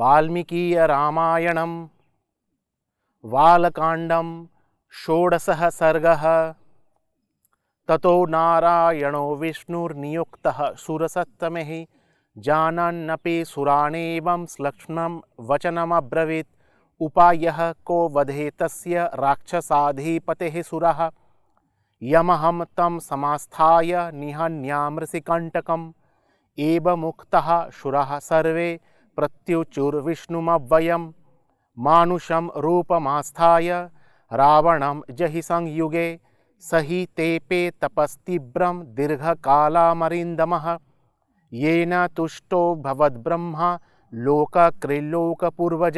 वाल्मीकीयरामायणं वालकाण्डं षोडशः सर्गः ततो नारायणो विष्णुर्नियुक्तः सुरसत्तमः जानन्नपि सुराणेवं श्लक्ष्मं वचनमब्रवीत् उपायः को वधे तस्य राक्षसाधिपतेः सुरः यमहं तं समास्थाय निहन्यामृषिकण्टकम् एवमुक्तः शुरः सर्वे प्रत्युचुर्विष्णुमव्वयं मानुषम रूपमास्थाय रावण जहि संयुगे स हि तेपे तपस्तीव्रं दीर्घकालामरिन्दमः येन तुष्टो भवद्ब्रह्मा संतुष्ट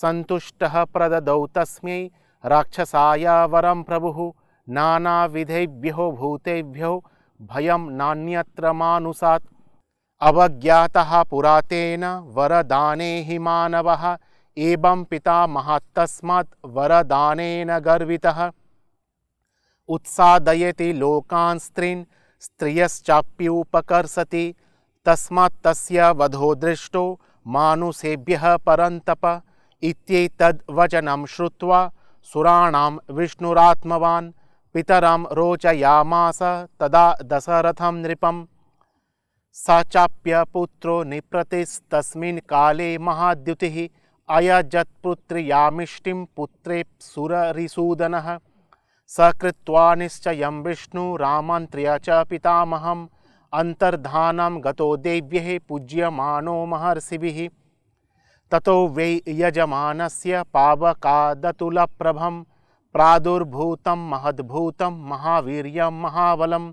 सन्तुष्टः प्रददौ तस्मै वरम प्रभु नाना विधेभ्यो भूतेभ्यो भयम नान्यत्र मानुसात् अवज्ञाता पुरातेन वरदाने हि मानव एवं पिता महात्स्मात् वरदानेन गर्वितः उत्सादयति लोकान् स्त्रीन् स्त्रियश्चाप्युपकर्षति तस्मात् तस्य वधो दृष्टो मानुषेभ्यः परन्तप इत्येतद्वचनं श्रुत्वा सुराणां विष्णुरात्मवान् पितरं रोचयामास तदा दशरथं नृपम् साचाप्य पुत्रो निप्रतिस्तस्मिन् काले महाद्युतिः अयजत्पुत्र्यामिष्टिं पुत्रेऽप्सुररिसूदनः स कृत्वा निश्चयं विष्णुरामान्त्र्य च पितामहम् अन्तर्धानं गतो देव्यैः पूज्यमानो महर्षिभिः ततो वै यजमानस्य पावकादतुलप्रभं प्रादुर्भूतं महद्भूतं महावीर्यं महाबलम्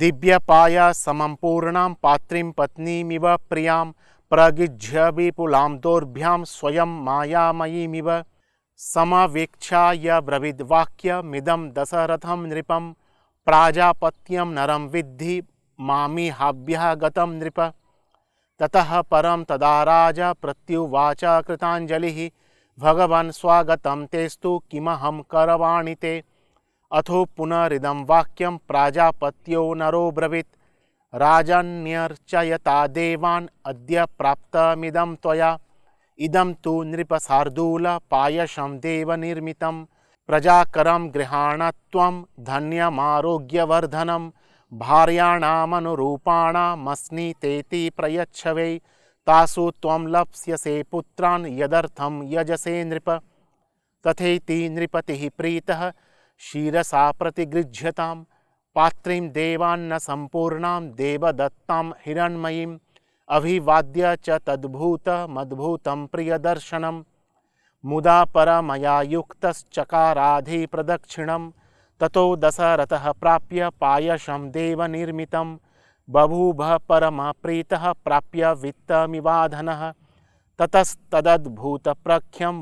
दिव्यपाया समपूर्णां पात्री पत्नीमिव प्रिया प्रगिज्य विपुलां दौर्भ्या स्वयं मायामयीमिव समवेक्षाय मिदम दशरथम नृपं प्राजापत्यम नरम विद्धि मामी हाभ्यः गतं नृप ततः परम तदाराज प्रत्युवाच कृताजलि भगवन् स्वागत तेस्तु किमहम करवाणी ते अथो पुनरिद वाक्यम प्राजापत्यो नरो ब्रवीत राजन्यर्चयता देवान् अद्य प्राप्तमिदं त्वया इदं तु नृपशार्दूलपायसं देवनिर्मितं प्रजाकरं गृहाणत्वं धन्यमारोग्यवर्धनं भार्याणामनुरूपाणामस्नीतेति प्रयच्छ वै तासु त्वं लप्स्यसे पुत्रान् यदर्थं यजसे नृप तथेति नृपतिः प्रीतः शीरसा प्रतिगृह्यता पात्रीं देवान्न संपूर्ण देवदत्ता हिरण्मयीम् अभिवाद्य तद्भूत मद्भूत प्रियदर्शन मुदा परमया प्रदक्षिण ततो दशरथ प्राप्य पायशं देवनिर्मितं बभूव प्रीत प्राप्य वित्तमिवाधनः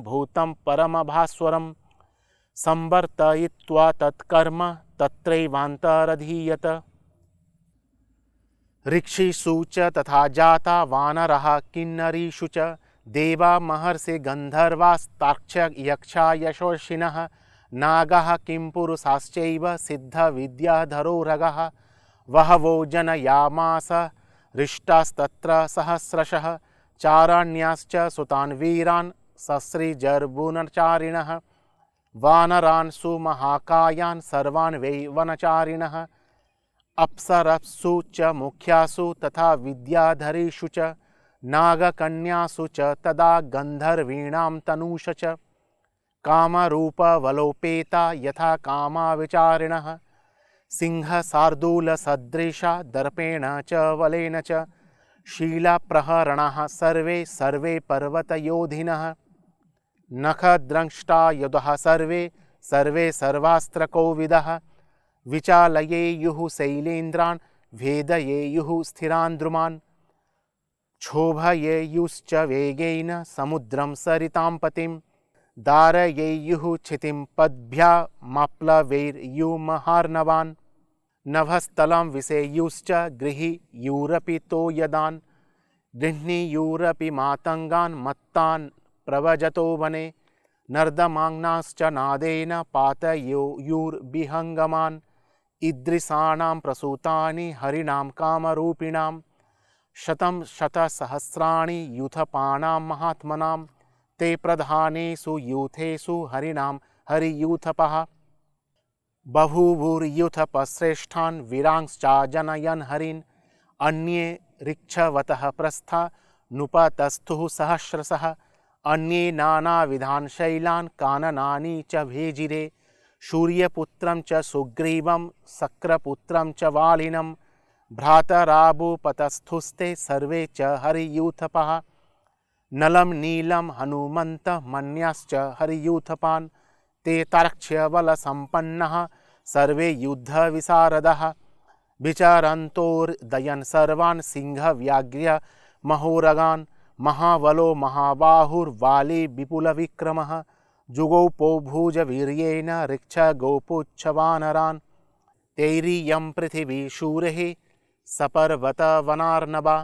भूत परम भास्वरम संवर्तय्वा तत्कर्म तत्रैवान्तरधीयत ऋक्षिषु च तथा जाता वानरः किन्नरीषु च देवा महर्षि गन्धर्वास्ताक्ष यक्षा यशोर्षिणः नागः किम्पुरुषाश्चैव सिद्धविद्याधरो रगः वहवो जनयामास हृष्टास्तत्र सहस्रशः चारण्याश्च सुतान् वीरान् सस्रिजर्बुनचारिणः वानरान् सुमहाकायान् सर्वान् वै वनचारिणः अप्सरसु च मुख्यासु तथा विद्याधरीषु च नागकन्यासु च तदा गन्धर्वीणां तनूष च कामरूपवलोपेता यथा कामाविचारिणः सिंहसार्दूलसदृशा दर्पेण च वलेन च शीलाप्रहरणः सर्वे सर्वे पर्वतयोधिनः नख द्रंष्टा युधः सर्वे सर्वे सर्वास्त्रकोविदः विचालयेयुः शैलेन्द्रान् भेदयेयुः स्थिरान् द्रुमान् क्षोभयेयुश्च वेगेन समुद्रं सरितां पतिं दारयेयुः क्षितिं पद्भ्या नभस्तलं विसेयुश्च गृहीयूरपि तो यदान् गृह्णीयूरपि मातङ्गान् मत्तान् प्रवजतो वने नर्दमाश्च नादेन पात पातयो यूर्विहङ्गमान् ईदृशाणां प्रसूतानि हरिणां कामरूपिणां शतं शतसहस्राणि यूथपाणां महात्मनां ते प्रधानेषु यूथेषु हरिणां हरियूथपः बभूवुर्यूथपश्रेष्ठान् वीरांश्चा जनयन् हरिन् अन्ये ऋक्षवतः प्रस्था नुपतस्थुः सहस्रशः अन्ये नानाविधान् शैलान् काननानि च भेजिरे सूर्यपुत्रं च सुग्रीवं शक्रपुत्रं च वालिनं भ्रातराबुपतस्थुस्ते सर्वे च हरियूथपः नलं नीलम हनुमन्तः मन्याश्च हरियूथपान् ते संपन्न सर्वे युद्ध युद्धविशारदः विचरन्तोर्दयन् सर्वान् सिंहव्याघ्र्य महोरगान् महाबलो महाबाहुर्वाली विपुलविक्रमः जुगौपो भूजवीर्येण ऋक्ष गोपुच्छवानरान् तैरीय पृथिवी शूरः सपर्वतवनार्नवा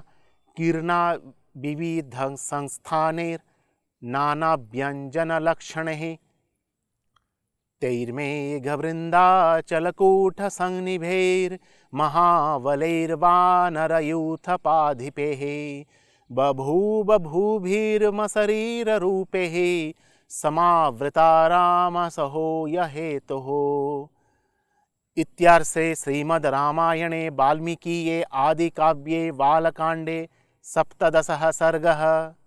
कीर्णा यूथ पाधिपे शरीर रूपे समावृता राम सहो यहेतुः इत्यार्षे श्रीमद् रामायणे आदि काव्ये बालकांडे सप्तदशः सर्गः